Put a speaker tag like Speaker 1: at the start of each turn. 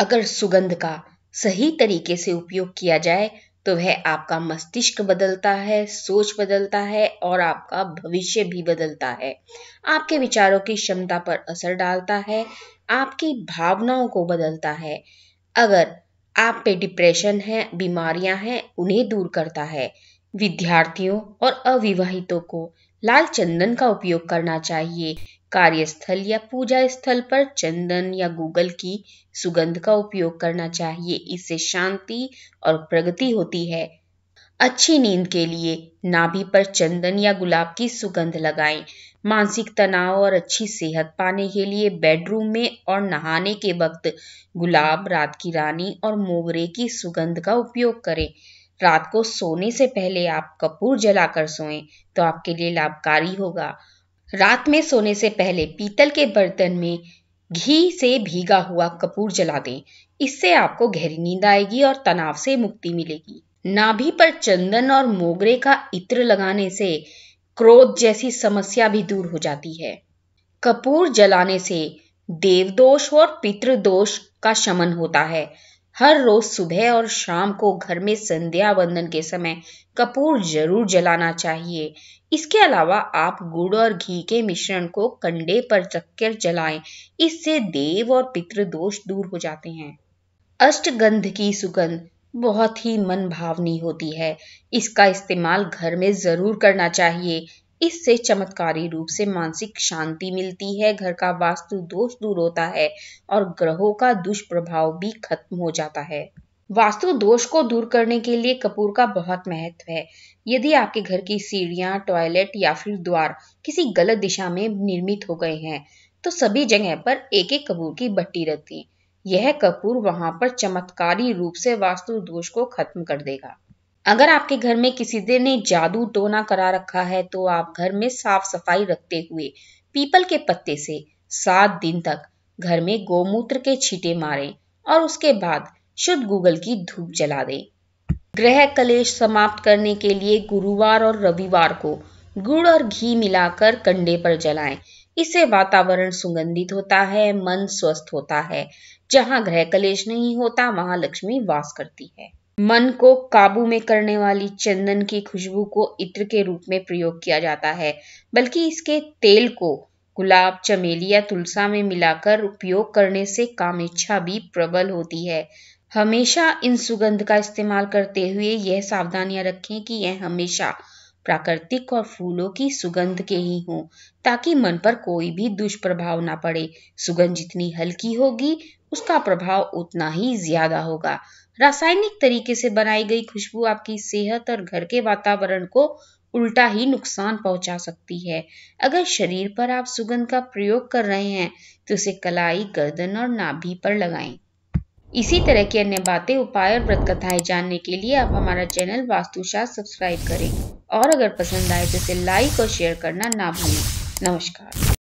Speaker 1: अगर सुगंध का सही तरीके से उपयोग किया जाए तो वह आपका मस्तिष्क बदलता है सोच बदलता है और आपका भविष्य भी बदलता है आपके विचारों की क्षमता पर असर डालता है आपकी भावनाओं को बदलता है अगर आप पे डिप्रेशन है बीमारियां हैं उन्हें दूर करता है विद्यार्थियों और अविवाहितों को लाल चंदन का उपयोग करना चाहिए कार्यस्थल या पूजा स्थल पर चंदन या गूगल की सुगंध का उपयोग करना चाहिए इससे शांति और प्रगति होती है अच्छी नींद के लिए नाभि पर चंदन या गुलाब की सुगंध लगाएं। मानसिक तनाव और अच्छी सेहत पाने के लिए बेडरूम में और नहाने के वक्त गुलाब रात की रानी और मोगरे की सुगंध का उपयोग करें रात को सोने से पहले आप कपूर जलाकर सोएं तो आपके लिए लाभकारी होगा रात में सोने से पहले पीतल के बर्तन में घी से भीगा हुआ कपूर जला दें इससे आपको गहरी नींद आएगी और तनाव से मुक्ति मिलेगी नाभि पर चंदन और मोगरे का इत्र लगाने से क्रोध जैसी समस्या भी दूर हो जाती है कपूर जलाने से देवदोष और पितृदोष का शमन होता है हर रोज सुबह और शाम को घर में संध्या वंदन के समय कपूर जरूर जलाना चाहिए इसके अलावा आप गुड़ और घी के मिश्रण को कंडे पर चक्कर जलाएं इससे देव और पितृ दोष दूर हो जाते हैं अष्टगंध की सुगंध बहुत ही मन भावनी होती है इसका इस्तेमाल घर में जरूर करना चाहिए इससे चमत्कारी रूप से मानसिक शांति मिलती है घर का वास्तु दोष दूर होता है और ग्रहों का दुष्प्रभाव भी खत्म हो जाता है वास्तु दोष को दूर करने के लिए कपूर का बहुत महत्व है यदि आपके घर की सीढ़ियां टॉयलेट या फिर द्वार किसी गलत दिशा में निर्मित हो गए हैं तो सभी जगह पर एक एक कपूर की भट्टी है यह कपूर वहां पर चमत्कारी रूप से वास्तु दोष को खत्म कर देगा अगर आपके घर में किसी ने जादू टोना तो करा रखा है तो आप घर में साफ सफाई रखते हुए पीपल के पत्ते से सात दिन तक घर में गोमूत्र के छींटे मारें और उसके बाद शुद्ध गूगल की धूप जला दें ग्रह कलेश समाप्त करने के लिए गुरुवार और रविवार को गुड़ और घी मिलाकर कंडे पर जलाएं इससे वातावरण सुगंधित होता है मन स्वस्थ होता है जहाँ ग्रह कलेश नहीं होता वहां लक्ष्मी वास करती है मन को काबू में करने वाली चंदन की खुशबू को इत्र के रूप में प्रयोग किया जाता है बल्कि इसके तेल को गुलाब चमेली या तुलसा में मिलाकर उपयोग करने से कामेच्छा भी प्रबल होती है हमेशा इन सुगंध का इस्तेमाल करते हुए यह सावधानियां रखें कि यह हमेशा प्राकृतिक और फूलों की सुगंध के ही हों ताकि मन पर कोई भी दुष्प्रभाव ना पड़े सुगंध जितनी हल्की होगी उसका प्रभाव उतना ही ज्यादा होगा रासायनिक तरीके से बनाई गई खुशबू आपकी सेहत और घर के वातावरण को उल्टा ही नुकसान पहुंचा सकती है अगर शरीर पर आप सुगंध का प्रयोग कर रहे हैं तो उसे कलाई गर्दन और नाभि पर लगाएं। इसी तरह की अन्य बातें उपाय और व्रत कथाएं जानने के लिए आप हमारा चैनल वास्तुशास्त्र सब्सक्राइब करें और अगर पसंद आए तो इसे लाइक और शेयर करना ना भूलें नमस्कार